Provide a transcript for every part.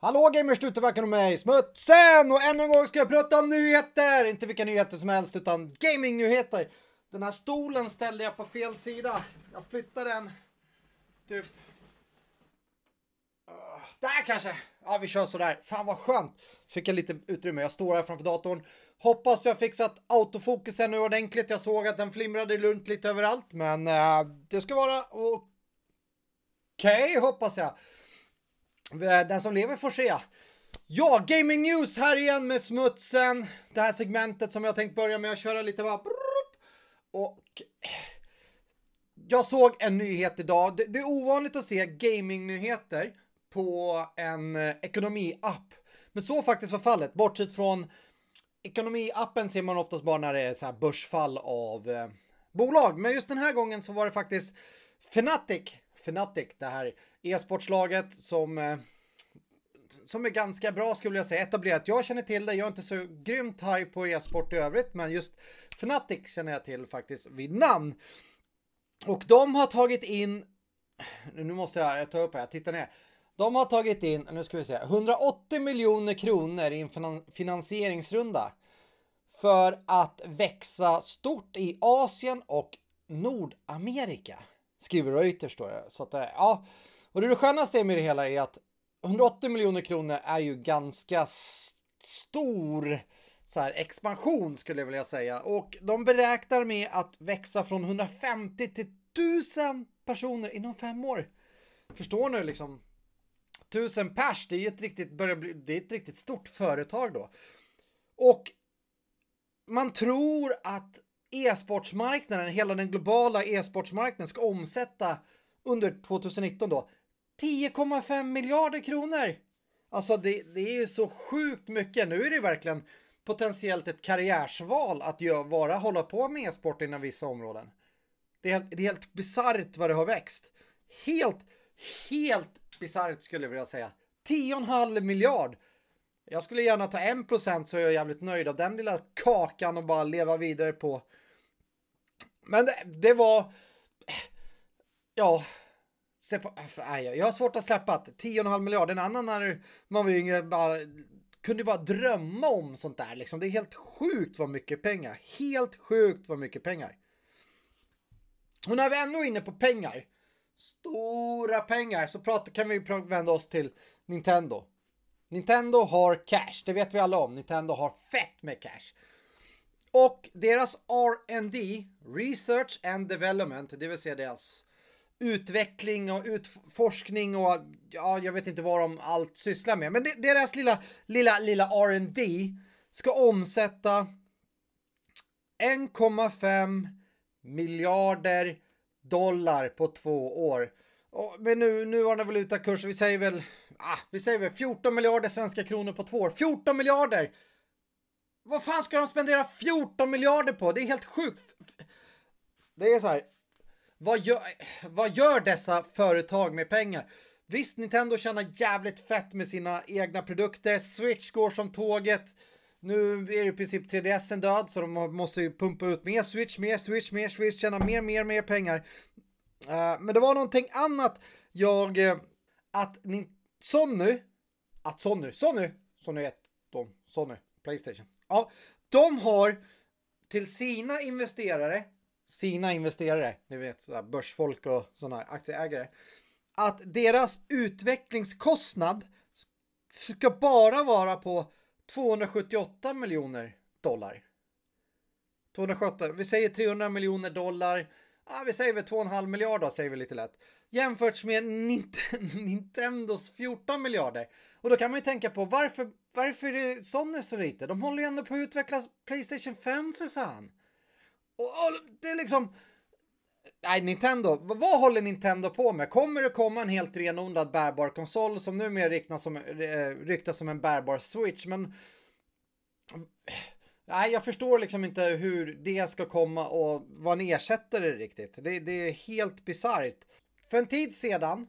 Hallå gamers, Tutevacken och mig, Smutsen! Och ännu en gång ska jag prata om nyheter! Inte vilka nyheter som helst, utan gaming nyheter! Den här stolen ställde jag på fel sida. Jag flyttar den, typ... Ah, där kanske! Ja, vi kör sådär. Fan vad skönt! Fick jag lite utrymme. Jag står här framför datorn. Hoppas jag fixat autofokusen nu ordentligt. Jag såg att den flimrade runt lite överallt, men äh, det ska vara okej, okay, hoppas jag. Den som lever får se. Ja, Gaming News här igen med smutsen. Det här segmentet som jag tänkt börja med att köra lite bara. Och jag såg en nyhet idag. Det är ovanligt att se gamingnyheter på en eh, ekonomiapp. Men så faktiskt var fallet, bortsett från ekonomiappen ser man oftast bara när det är så här börsfall av eh, bolag. Men just den här gången så var det faktiskt Fnatic Fnatic, det här e-sportslaget som eh, som är ganska bra skulle jag säga, etablerat. Jag känner till det, jag är inte så grymt haj på e-sport i övrigt, men just Fnatic känner jag till faktiskt vid namn. Och de har tagit in, nu måste jag ta upp här, titta ner. De har tagit in, nu ska vi se, 180 miljoner kronor i en finansieringsrunda för att växa stort i Asien och Nordamerika skriver Reuters då. det. Så att, eh, ja. Och det skönaste med det hela är att 180 miljoner kronor är ju ganska stor så här, expansion skulle jag vilja säga. Och de beräknar med att växa från 150 till 1000 personer inom fem år. Förstår ni liksom? 1000 pers, det är ju ett riktigt, börjar bli, det är ett riktigt stort företag då. Och man tror att e-sportsmarknaden, hela den globala e-sportsmarknaden ska omsätta under 2019 då 10,5 miljarder kronor. Alltså det, det är ju så sjukt mycket. Nu är det verkligen potentiellt ett karriärsval att göra, vara, hålla på med e-sport inom vissa områden. Det är helt, det är helt bisarrt vad det har växt. Helt, helt bisarrt skulle jag vilja säga. 10,5 miljard. Jag skulle gärna ta 1% så är jag jävligt nöjd av den lilla kakan och bara leva vidare på men det, det var... Ja. Äh, äh, jag har svårt att släppa att 10,5 miljarder, en annan när man var yngre bara, kunde bara drömma om sånt där liksom. Det är helt sjukt vad mycket pengar. Helt sjukt vad mycket pengar. Och när vi ändå är inne på pengar, stora pengar, så pratar, kan vi vända oss till Nintendo. Nintendo har cash, det vet vi alla om. Nintendo har fett med cash. Och deras R&D, Research and Development, det vill säga deras utveckling och utforskning och ja, jag vet inte vad de allt sysslar med. Men deras lilla, lilla, lilla R&D ska omsätta 1,5 miljarder dollar på två år. Och med nu, nuvarande valutakurs, vi säger väl, ah, vi säger väl 14 miljarder svenska kronor på två år. 14 miljarder! Vad fan ska de spendera 14 miljarder på? Det är helt sjukt. Det är så här. Vad gör, vad gör dessa företag med pengar? Visst, Nintendo tjänar jävligt fett med sina egna produkter. Switch går som tåget. Nu är i princip 3DSen död så de måste ju pumpa ut mer Switch, mer Switch, mer Switch, tjäna mer, mer, mer pengar. Uh, men det var någonting annat jag... Uh, att ni, Sony... Att Sonny, Sonny, Sonny 1. De. Sony. Playstation. Ja, de har till sina investerare, sina investerare, ni vet sådär börsfolk och sådana aktieägare, att deras utvecklingskostnad ska bara vara på 278 miljoner dollar. 278, vi säger 300 miljoner dollar ah, vi säger väl 2,5 miljarder, säger vi lite lätt. Jämfört med Nintendos 14 miljarder. Och då kan man ju tänka på varför, varför är Sony så lite? De håller ju ändå på att utveckla Playstation 5 för fan. Och, och det är liksom... Nej, Nintendo. Vad håller Nintendo på med? Kommer det komma en helt renodlad bärbar konsol som numera ryktas som, eh, ryktas som en bärbar Switch? Men Nej, jag förstår liksom inte hur det ska komma och vara en ersättare riktigt. Det, det är helt bisarrt. För en tid sedan,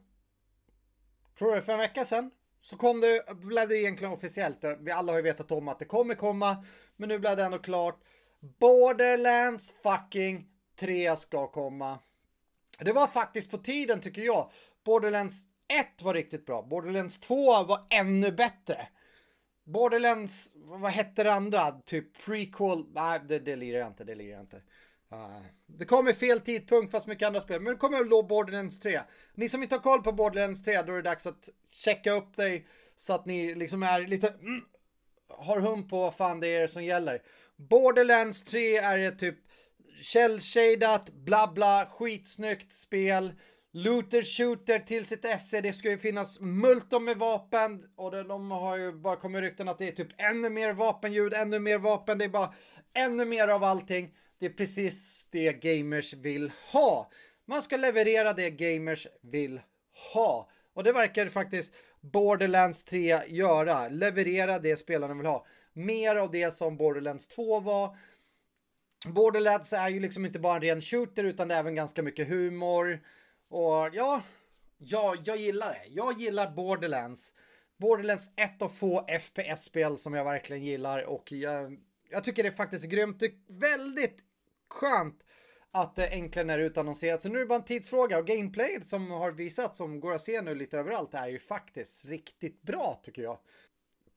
tror jag för en vecka sedan, så kom det, blev det egentligen officiellt. Vi alla har ju vetat om att det kommer komma, men nu blev det ändå klart. Borderlands fucking 3 ska komma. Det var faktiskt på tiden tycker jag. Borderlands 1 var riktigt bra. Borderlands 2 var ännu bättre. Borderlands, vad hette det andra? Typ prequel, nej det, det lirar jag inte, det lirar jag inte. Uh, det kom i fel tidpunkt fast mycket andra spel, men det kommer att låg Borderlands 3. Ni som inte har koll på Borderlands 3, då är det dags att checka upp dig så att ni liksom är lite, mm, har hum på vad fan det är som gäller. Borderlands 3 är ett typ källshadat, bla bla, skitsnyggt spel Looter Shooter till sitt esse. Det ska ju finnas multum med vapen och de, de har ju bara kommit rykten att det är typ ännu mer vapenljud, ännu mer vapen. Det är bara ännu mer av allting. Det är precis det gamers vill ha. Man ska leverera det gamers vill ha. Och det verkar faktiskt Borderlands 3 göra. Leverera det spelarna vill ha. Mer av det som Borderlands 2 var. Borderlands är ju liksom inte bara en ren shooter utan det är även ganska mycket humor. Och ja, ja, jag gillar det. Jag gillar Borderlands. Borderlands ett av få FPS-spel som jag verkligen gillar och jag, jag tycker det är faktiskt grymt. Det är väldigt skönt att det äntligen är utannonserat. Så nu är det bara en tidsfråga och Gameplay som har visats som går att se nu lite överallt är ju faktiskt riktigt bra tycker jag.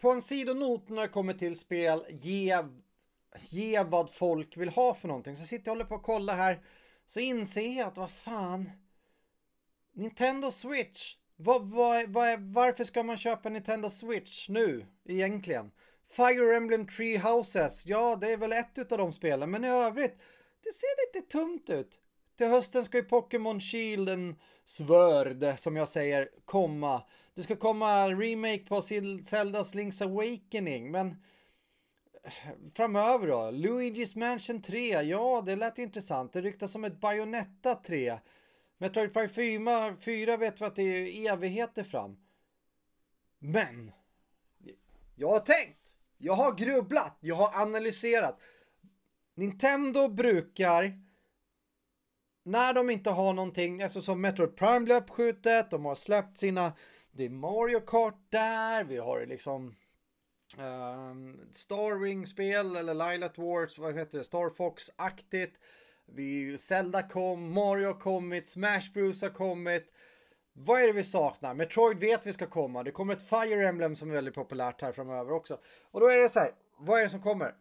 På en sidonot när det kommer till spel, ge, ge vad folk vill ha för någonting. Så sitter jag och håller på och kollar här så inser jag att vad fan Nintendo Switch. Va, va, va, varför ska man köpa Nintendo Switch nu egentligen? Fire Emblem Tree Houses. Ja, det är väl ett utav de spelen, men i övrigt. Det ser lite tunt ut. Till hösten ska ju Pokémon Shield, Shielden Svörd, som jag säger, komma. Det ska komma remake på Zeldas Link's Awakening, men eh, framöver då? Luigi's Mansion 3, ja det lät ju intressant. Det ryktas om ett Bayonetta 3. Metroid Prime 4, 4 vet vi att det är evigheter fram. Men. Jag har tänkt. Jag har grubblat. Jag har analyserat. Nintendo brukar. När de inte har någonting. Alltså som Metroid Prime blev uppskjutet. De har släppt sina. Det är Mario Kart där. Vi har liksom. Um, Star Wing-spel eller Lilat Wars, vad heter det, Star Fox-aktigt. Vi, Zelda kom, Mario har kommit, Smash Bros har kommit. Vad är det vi saknar? Metroid vet vi ska komma. Det kommer ett Fire Emblem som är väldigt populärt här framöver också. Och då är det så här, vad är det som kommer?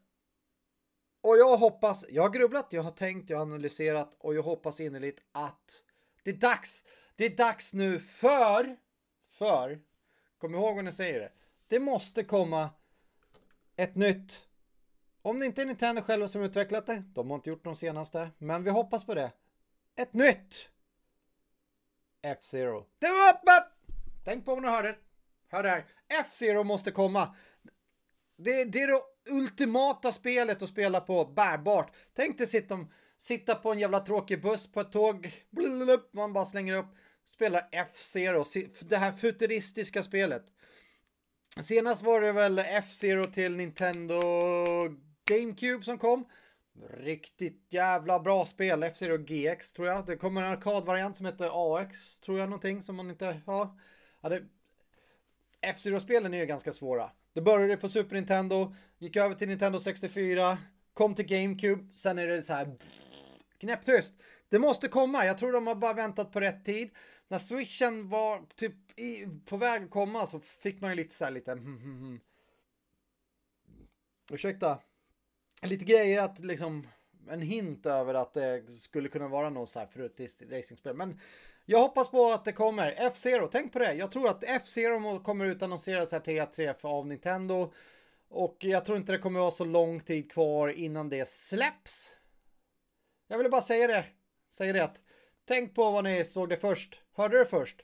Och jag hoppas, jag har grubblat, jag har tänkt, jag har analyserat och jag hoppas innerligt att det är dags. Det är dags nu för, för, kom ihåg när jag säger det, det måste komma ett nytt om det inte är Nintendo själva som utvecklat det, de har inte gjort de senaste, men vi hoppas på det. Ett nytt! F-Zero. Tänk på om ni hörde. det. Hör det här. F-Zero måste komma. Det, det är det ultimata spelet att spela på bärbart. Tänk dig sitta, sitta på en jävla tråkig buss på ett tåg. Blulup, man bara slänger upp. Spelar F-Zero, det här futuristiska spelet. Senast var det väl F-Zero till Nintendo GameCube som kom. Riktigt jävla bra spel, F-Zero GX tror jag. Det kommer en arkadvariant som heter AX tror jag någonting som man inte, ja. ja det... F-Zero-spelen är ju ganska svåra. Det började på Super Nintendo, gick över till Nintendo 64, kom till GameCube, sen är det så här knäpptyst. Det måste komma, jag tror de har bara väntat på rätt tid. När switchen var typ i, på väg att komma så fick man ju lite så här lite... Hmm, hmm, hmm. Ursäkta lite grejer att liksom en hint över att det skulle kunna vara något så här fruktigt racingspel. Men jag hoppas på att det kommer. F-Zero, tänk på det. Jag tror att F-Zero kommer utannonseras här till E3 av Nintendo. Och jag tror inte det kommer vara så lång tid kvar innan det släpps. Jag ville bara säga det. Säga det att tänk på vad ni såg det först. Hörde det först.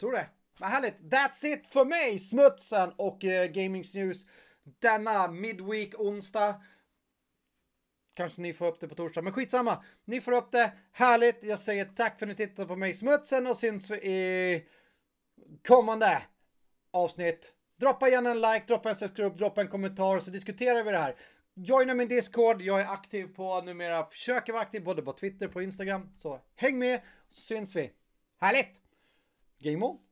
Tror det. Vad härligt. That's it för mig, Smutsen och eh, Gamings News denna midweek onsdag. Kanske ni får upp det på torsdag, men skitsamma. Ni får upp det. Härligt. Jag säger tack för att ni tittade på mig smutsen och syns i kommande avsnitt. Droppa gärna en like, droppa en subscribe, droppa en kommentar så diskuterar vi det här. Joina min Discord. Jag är aktiv på numera, försöker vara aktiv både på Twitter och på Instagram. Så häng med så syns vi. Härligt! Game on!